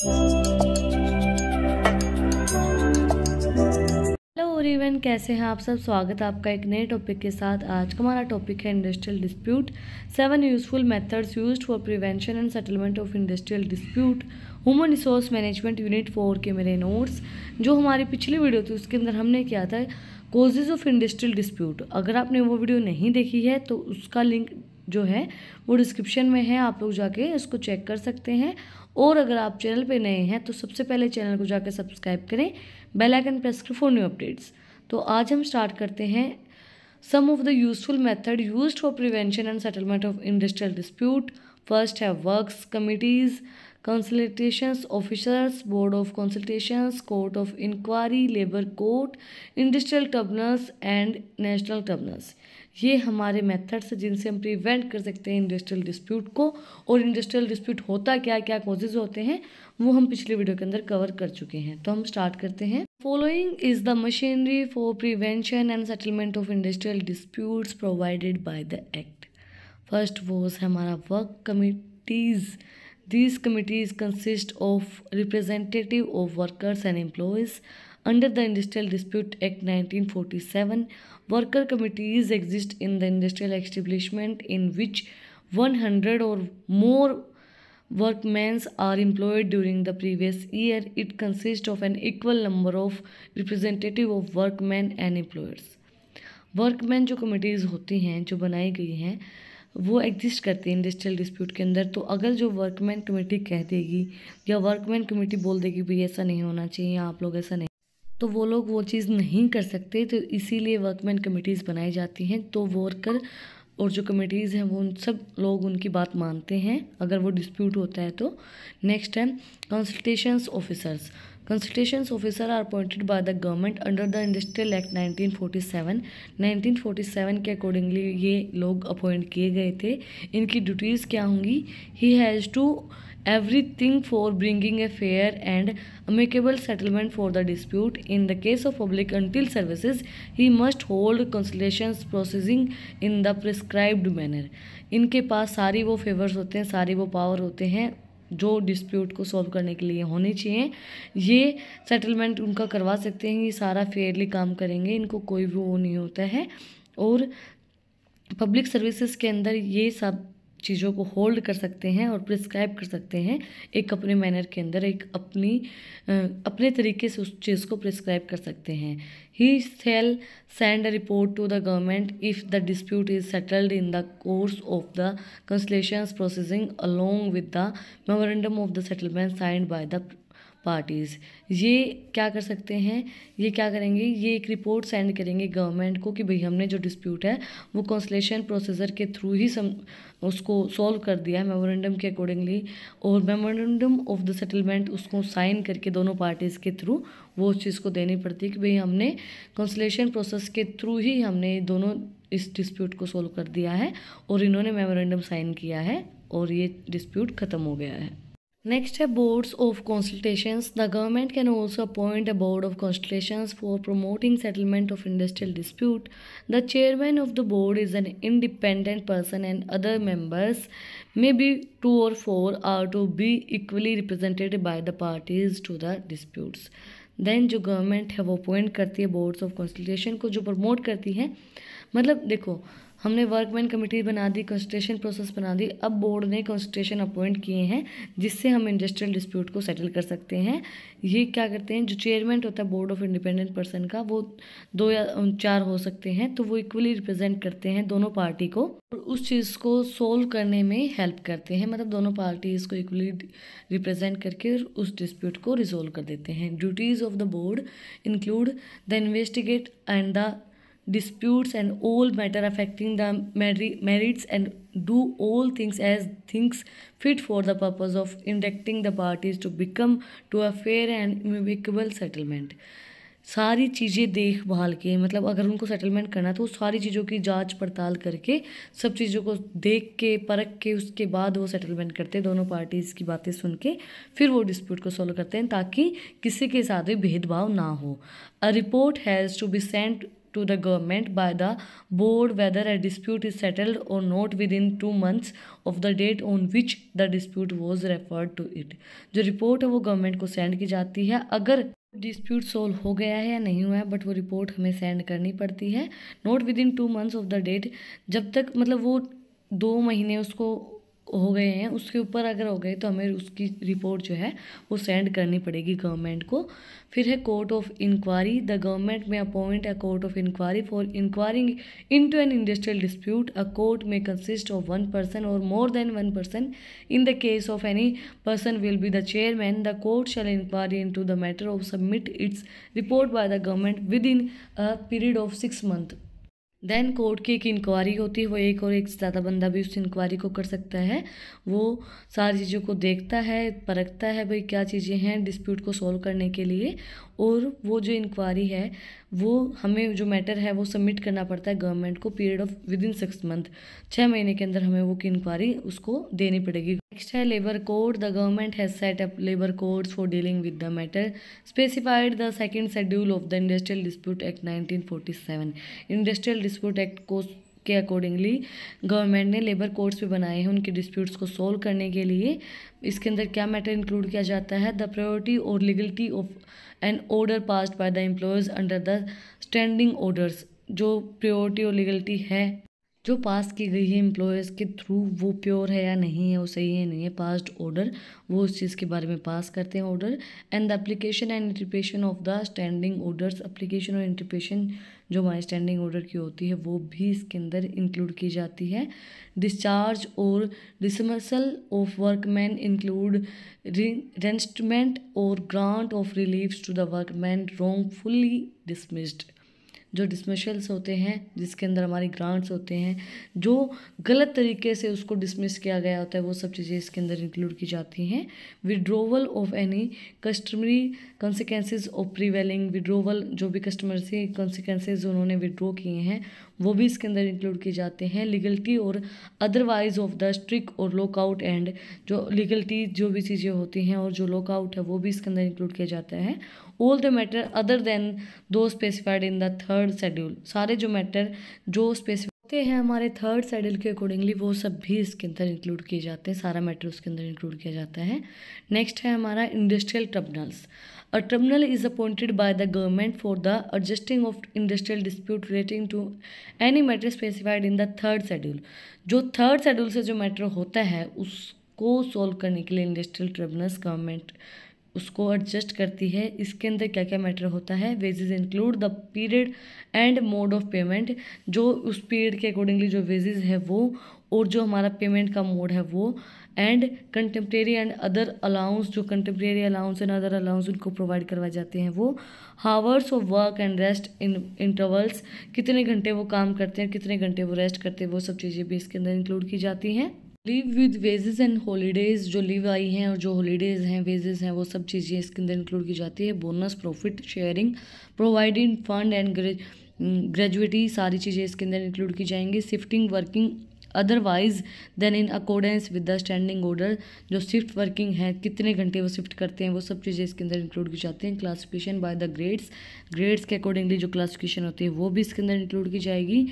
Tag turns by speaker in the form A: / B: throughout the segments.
A: Hello कैसे हैं आप सब स्वागत है आपका एक नए टॉपिक के साथ आज का हमारा टॉपिक है industrial dispute seven useful methods used for prevention and settlement of industrial dispute human resource management unit four के मेरे नोट्स जो हमारी पिछली वीडियो थी उसके अंदर हमने किया था कोजेज ऑफ इंडस्ट्रियल डिस्प्यूट अगर आपने वो वीडियो नहीं देखी है तो उसका लिंक जो है वो डिस्क्रिप्शन में है आप लोग जाके इसको चेक कर सकते हैं और अगर आप चैनल पे नए हैं तो सबसे पहले चैनल को जाकर सब्सक्राइब करें बेल आइकन प्रेस करें फॉर न्यू अपडेट्स तो आज हम स्टार्ट करते हैं some of the useful method use for prevention and settlement of industrial dispute first है works committees consultations officers board of consultations court of inquiry labour court industrial tribunals and national tribunals ये हमारे methods जिनसे हम prevent कर सकते हैं industrial dispute को और इंडस्ट्रियल डिस्प्यूट होता क्या क्या कॉजेज होते हैं वो हम पिछले वीडियो के अंदर कवर कर चुके हैं तो हम स्टार्ट करते हैं following is the machinery for prevention and settlement of industrial dispute provided by the act first was हमारा work committees these committees consist of representative of workers and employees under the industrial dispute act 1947 worker committees exist in the industrial establishment in which 100 or more workmans are employed during the previous year it consist of an equal number of representative of workman and employers workman जो committees होती हैं जो बनाई गई हैं वो exist करती है इंडस्ट्रियल डिस्प्यूट के अंदर तो अगर जो वर्कमैन कमेटी कह देगी या वर्कमैन कमेटी बोल देगी भाई ऐसा नहीं होना चाहिए आप लोग ऐसा नहीं तो वो लोग वो चीज़ नहीं कर सकते तो इसीलिए वर्कमैन कमेटीज़ बनाई जाती हैं तो वर्कर और जो कमेटीज़ हैं वो उन सब लोग उनकी बात मानते हैं अगर वो डिस्प्यूट होता है तो नेक्स्ट है consultations officers Consultations officer are appointed by the government under the industrial act 1947. 1947 के अकॉर्डिंगली ये लोग अपॉइंट किए गए थे इनकी ड्यूटीज़ क्या होंगी he has to everything for bringing a fair and amicable settlement for the dispute. In the case of public until services, he must hold conciliations processing in the prescribed manner. इनके पास सारी वो favours होते हैं सारी वो power होते हैं जो डिस्प्यूट को सॉल्व करने के लिए होने चाहिए ये सेटलमेंट उनका करवा सकते हैं ये सारा फेयरली काम करेंगे इनको कोई भी वो नहीं होता है और पब्लिक सर्विसेज के अंदर ये सब चीज़ों को होल्ड कर सकते हैं और प्रिस्क्राइब कर सकते हैं एक अपने मैनर के अंदर एक अपनी अपने तरीके से उस चीज़ को प्रिस्क्राइब कर सकते हैं he shall send a report to the government if the dispute is settled in the course of the conciliation processing along with the memorandum of the settlement signed by the parties ये क्या कर सकते हैं ये क्या करेंगे ये एक रिपोर्ट सेंड करेंगे गवर्नमेंट को कि भाई हमने जो डिस्प्यूट है वो कॉन्सलेशन प्रोसेसर के थ्रू ही सम उसको सॉल्व कर दिया है मेमोरेंडम के अकॉर्डिंगली और मेमोरेंडम ऑफ द सेटलमेंट उसको साइन करके दोनों पार्टीज़ के थ्रू वो उस चीज़ को देनी पड़ती है कि भाई हमने कॉन्सलेशन प्रोसेस के थ्रू ही हमने दोनों इस डिस्प्यूट को सोल्व कर दिया है और इन्होंने मेमोरेंडम साइन किया है और ये डिस्प्यूट ख़त्म हो गया है नेक्स्ट है boards of consultations the government can also appoint a board of consultations for promoting settlement of industrial dispute the chairman of the board is an independent person and other members may be two or four are to be equally represented by the parties to the disputes then जो government है वो appoint करती है boards of consultation को जो promote करती है मतलब देखो हमने वर्कमैन कमेटी बना दी कॉन्स्टिट्यूशन प्रोसेस बना दी अब बोर्ड ने कॉन्स्टिट्यूशन अपॉइंट किए हैं जिससे हम इंडस्ट्रियल डिस्प्यूट को सेटल कर सकते हैं ये क्या करते हैं जो चेयरमैन होता है बोर्ड ऑफ इंडिपेंडेंट पर्सन का वो दो या चार हो सकते हैं तो वो इक्वली रिप्रेजेंट करते हैं दोनों पार्टी को और उस चीज़ को सोल्व करने में हेल्प करते हैं मतलब दोनों पार्टी इसको इक्वली रिप्रेजेंट करके उस डिस्प्यूट को रिजोल्व कर देते हैं duties of the board include the investigate and the disputes and all matter affecting the merits and do all things as things fit for the purpose of inducting the parties to become to a fair and amicable settlement सारी चीज़ें देखभाल के मतलब अगर उनको settlement करना तो सारी चीज़ों की जांच पड़ताल करके सब चीज़ों को देख के परख के उसके बाद वो सेटलमेंट करते हैं दोनों पार्टीज़ की बातें सुन के फिर वो डिस्प्यूट को सॉल्व करते हैं ताकि किसी के साथ भी भेदभाव ना हो a report has to be sent to the government by the board whether a dispute is settled or not within two months of the date on which the dispute was referred to it जो report है वो government को send की जाती है अगर dispute solve हो गया है या नहीं हुआ है बट वो रिपोर्ट हमें सेंड करनी पड़ती है note within two months of the date जब तक मतलब वो दो महीने उसको हो गए हैं उसके ऊपर अगर हो गए तो हमें उसकी रिपोर्ट जो है वो सेंड करनी पड़ेगी गवर्नमेंट को फिर है court of inquiry the government may appoint a court of inquiry for inquiring into an industrial dispute a court may consist of one person or more than one person in the case of any person will be the chairman the court shall inquiry in the matter of submit its report by the government within a period of six month then court की एक inquiry होती है वो एक और एक से ज़्यादा बंदा भी उस इंक्वायरी को कर सकता है वो सारी चीज़ों को देखता है परखता है भाई क्या चीज़ें हैं डिस्प्यूट को सॉल्व करने के लिए और वो जो इंक्वायरी है वो हमें जो मैटर है वो सबमिट करना पड़ता है गवर्नमेंट को period of within six month छः महीने के अंदर हमें वो की इंक्वायरी उसको देनी पड़ेगी नेक्स्ट है labour code the government has set up labour codes for dealing with the matter specified the second schedule of the industrial dispute act 1947 industrial dispute act को के अकॉर्डिंगली गवर्नमेंट ने लेबर कोर्ट्स भी बनाए हैं उनके disputes को solve करने के लिए इसके अंदर क्या मैटर इंक्लूड किया जाता है द प्रायोरिटी और legality of an order passed by the employees under the standing orders जो प्रियोरिटी और लीगलिटी है जो पास की गई है एम्प्लॉयज़ के थ्रू वो प्योर है या नहीं है वो सही है नहीं है पास्ड ऑर्डर वो उस चीज़ के बारे में पास करते हैं order and the application and interpretation of the standing orders application और इंटरप्रेशन जो हमारे स्टैंडिंग ऑर्डर की होती है वो भी इसके अंदर इंक्लूड की जाती है डिस्चार्ज और dismissal of workman include reinstatement और grant of relief to the workman wrongfully dismissed जो डिसमिशल्स होते हैं जिसके अंदर हमारे ग्रांट्स होते हैं जो गलत तरीके से उसको डिसमिस किया गया होता है वो सब चीज़ें इसके अंदर इंक्लूड की जाती हैं withdrawal of any customary consequences of prevailing withdrawal जो भी कस्टमर से कॉन्सिक्वेंसेज उन्होंने विड्रो किए हैं वो भी इसके अंदर इंक्लूड किए जाते हैं लीगलिटी और अदरवाइज ऑफ द स्ट्रिक और लॉकआउट एंड जो लीगलिटी जो भी चीज़ें होती हैं और जो लॉकआउट है वो भी इसके अंदर इंक्लूड किया जाता है all the matter other than those specified in the third schedule सारे जो मैटर जो स्पेसिफाइड होते हैं हमारे थर्ड शेड्यूल के अकॉर्डिंगली वो सब भी इसके अंदर इंक्लूड किए जाते हैं सारा मैटर उसके अंदर इंक्लूड किया जाता है नेक्स्ट है हमारा industrial tribunals a tribunal is appointed by the government for the adjusting of industrial dispute relating to any matter specified in the third schedule जो थर्ड शेड्यूल से जो मैटर होता है उसको सॉल्व करने के लिए इंडस्ट्रियल ट्रिब्यूनल्स गवर्नमेंट उसको एडजस्ट करती है इसके अंदर क्या क्या मैटर होता है wages include the period and mode of payment जो उस पीरियड के अकॉर्डिंगली जो वेजेज है वो और जो हमारा पेमेंट का मोड है वो and contemporary and other allowance जो contemporary allowance and other allowance उनको प्रोवाइड करवाए जाते हैं वो hours of work and rest in intervals कितने घंटे वो काम करते हैं कितने घंटे वो रेस्ट करते हैं वो सब चीज़ें भी इसके अंदर इंक्लूड की जाती हैं leave with wages and holidays जो लीव आई हैं और जो हॉलीडेज़ हैं वेजेस हैं वो सब चीज़ें इसके अंदर इंक्लूड की जाती है bonus profit sharing providing fund and gratuity सारी चीज़ें इसके अंदर इंक्लूड की जाएंगी shifting working otherwise than in accordance with the standing order जो शिफ्ट वर्किंग है कितने घंटे वो शिफ्ट करते हैं वो सब चीज़ें इसके अंदर इंक्लूड की जाती हैं classification by the grades grades के अकॉर्डिंगली जो क्लासिफिकेशन होती है वो भी इसके अंदर इंक्लूड की जाएगी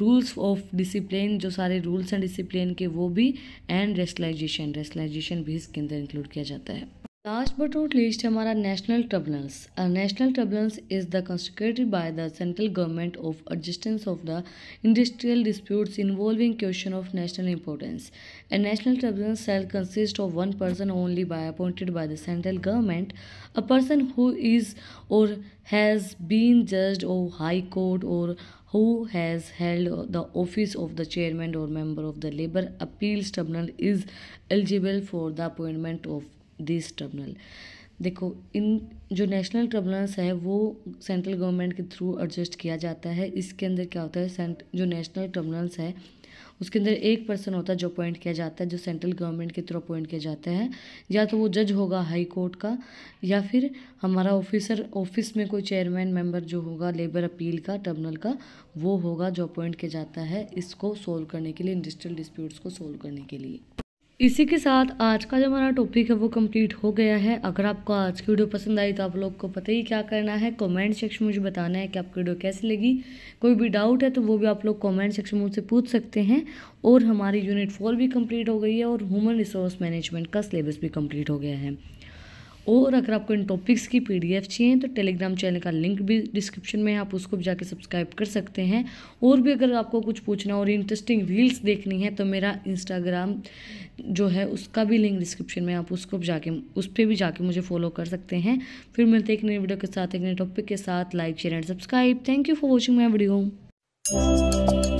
A: रूल्स ऑफ डिसिप्लिन जो सारे रूल्स एंड डिसिप्लिन के वो भी एंड रेस्टलाइजेशन रेस्टलाइजेशन भी इसके अंदर इंक्लूड किया जाता है Last but not least, our National Tribunals. A National Tribunals is the constituted by the central government of adjustance of the industrial disputes involving question of national importance. A National Tribunal shall consist of one person only by appointed by the central government, a person who is or has been judge of high court or who has held the office of the chairman or member of the labor appeals tribunal is eligible for the appointment of this tribunal देखो इन जो national tribunals है वो central government के through adjust किया जाता है इसके अंदर क्या होता है जो नेशनल ट्रिब्यूनल्स है उसके अंदर एक पर्सन होता है जो अपॉइंट किया जाता है जो सेंट्रल गवर्नमेंट के थ्रू अपॉइंट किया जाता है या तो वो जज होगा हाई कोर्ट का या फिर हमारा ऑफिसर ऑफिस में कोई चेयरमैन मेंबर जो होगा लेबर अपील का ट्रिब्यूनल का वो होगा जो अपॉइंट किया जाता है इसको सोल्व करने के लिए इंडस्ट्रियल डिस्प्यूट्स को सोल्व करने के लिए इसी के साथ आज का जो हमारा टॉपिक है वो कंप्लीट हो गया है अगर आपको आज की वीडियो पसंद आई तो आप लोग को पता ही क्या करना है कमेंट सेक्शन में मुझे बताना है कि आपकी वीडियो कैसी लगी कोई भी डाउट है तो वो भी आप लोग कमेंट सेक्शन में मुझसे पूछ सकते हैं और हमारी यूनिट फोर भी कंप्लीट हो गई है और ह्यूमन रिसोर्स मैनेजमेंट का सिलेबस भी कम्प्लीट हो गया है और अगर आपको इन टॉपिक्स की पीडीएफ चाहिए तो टेलीग्राम चैनल का लिंक भी डिस्क्रिप्शन में है आप उसको भी जाके सब्सक्राइब कर सकते हैं और भी अगर आपको कुछ पूछना और इंटरेस्टिंग रील्स देखनी है तो मेरा इंस्टाग्राम जो है उसका भी लिंक डिस्क्रिप्शन में आप उसको भी जाके उस पर भी जाके मुझे फॉलो कर सकते हैं फिर मिलते एक नई वीडियो के साथ एक नए टॉपिक के साथ like share and subscribe thank you for watching my video